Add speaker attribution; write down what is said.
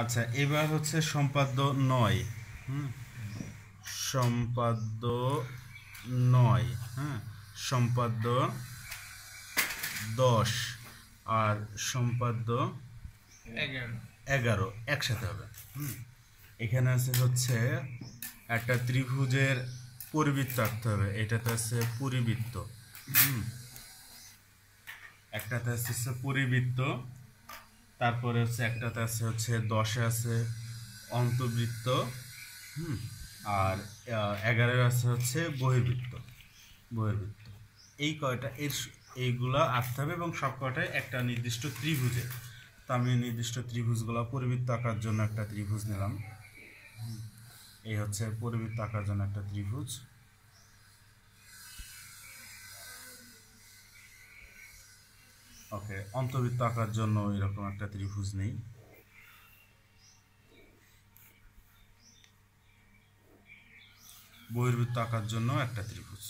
Speaker 1: আচ্ছা এবার হচ্ছে সম্পাদ্য নয় হুম সম্পাদ্য নয় হ্যাঁ সম্পাদ্য দশ আর সম্পাদ্য এগারো একসাথে হবে এখানে আছে হচ্ছে একটা ত্রিভুজের পরিবৃত্ত আঁকতে হবে এটাতে আছে পরিবৃত্ত একটাতে আছে পরিবৃত্ত তারপরে হচ্ছে একটাতে আছে হচ্ছে দশে আছে অন্তবৃত্ত হুম আর এগারো আছে হচ্ছে বহির্বৃত্ত বহির্বৃত্ত এই কয়টা এর এইগুলা আসতে হবে এবং সব কয়টাই একটা নির্দিষ্ট ত্রিভুজে তো আমি নির্দিষ্ট ত্রিভুজগুলো পরিবৃত্ত আঁকার জন্য একটা ত্রিভুজ নিলাম এই হচ্ছে পরিবৃত্ত আঁকার জন্য একটা ত্রিভুজ ওকে অন্তর্বৃত্ত আঁকার জন্য এরকম একটা ত্রিভুজ নেই
Speaker 2: বহির্বৃত্ত আঁকার জন্য একটা ত্রিভুজ